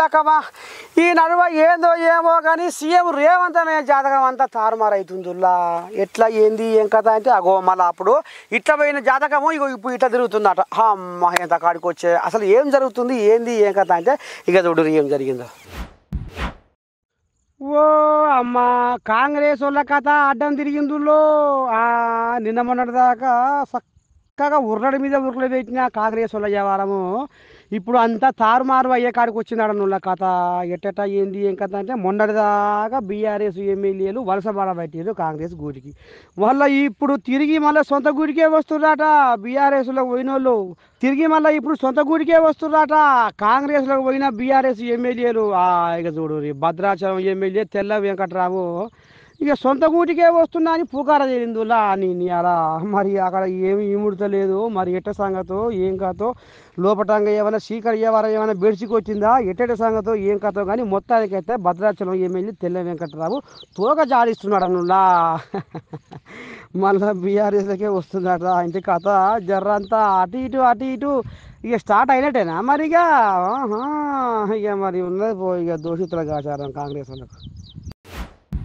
లెక్కమా ఈ నడువ ఏందో ఏమో కానీ సీఎం రేవంత్ అనే జాతకం అంతా తారుమారైతుందిలా ఎట్లా ఏంది ఏం కథ అంటే అగో మళ్ళీ అప్పుడు ఇట్లా పోయిన జాతకము ఇగో ఇప్పుడు ఇట్లా తిరుగుతుందట అమ్మ ఎంత కాడికి వచ్చే అసలు ఏం జరుగుతుంది ఏంది ఏం కథ అంటే ఇక చూడరు ఏం జరిగిందో ఓ అమ్మ కాంగ్రెస్ వాళ్ళ కథ అడ్డం తిరిగిందులో నిన్న మొన్నటిదాకా చక్కగా ఉర్రడి మీద ఉర్రలు పెట్టిన కాంగ్రెస్ వాళ్ళ వ్యవహారము ఇప్పుడు అంతా తారుమారు అయ్యే కాడికి వచ్చినాడు నువ్వు కథ ఎట్ట ఏంది ఏం కథ అంటే మొన్నటిదాకా బీఆర్ఎస్ ఎమ్మెల్యేలు వలస పడబట్టారు కాంగ్రెస్ గూడికి మళ్ళీ ఇప్పుడు తిరిగి మళ్ళీ సొంత గూడికే వస్తున్నారట బీఆర్ఎస్లో పోయిన వాళ్ళు తిరిగి మళ్ళీ ఇప్పుడు సొంత గూడికే వస్తున్నారట కాంగ్రెస్లో పోయిన బీఆర్ఎస్ ఎమ్మెల్యేలు ఇక చూడు భద్రాచలం ఎమ్మెల్యే తెల్ల వెంకట్రావు ఇక సొంత గూటికే వస్తున్నా అని పూకార తేలిందులా అని అలా మరి అక్కడ ఏమి ఇముడతలేదు మరి ఎట్ట సంగతో ఏం కాతో లోపటంగా ఏమైనా సీకర్ ఏవారా ఏమైనా బెడ్చికి వచ్చిందా ఎట్టెట సంగతో ఏం కాతో కానీ మొత్తానికైతే భద్రాచలం ఏమైంది తెల్ల వెంకటరావు తోక జాడిస్తున్నాడు అనులా మళ్ళీ బీఆర్ఎస్లకే వస్తుందట ఇంటి కథ జర్రంతా అటు ఇటు అటు ఇటు ఇక స్టార్ట్ అయినట్టేనా మరి ఇక ఇక మరి ఉన్నది పో ఇక దోషితుల ఆచారం కాంగ్రెస్ వాళ్ళకు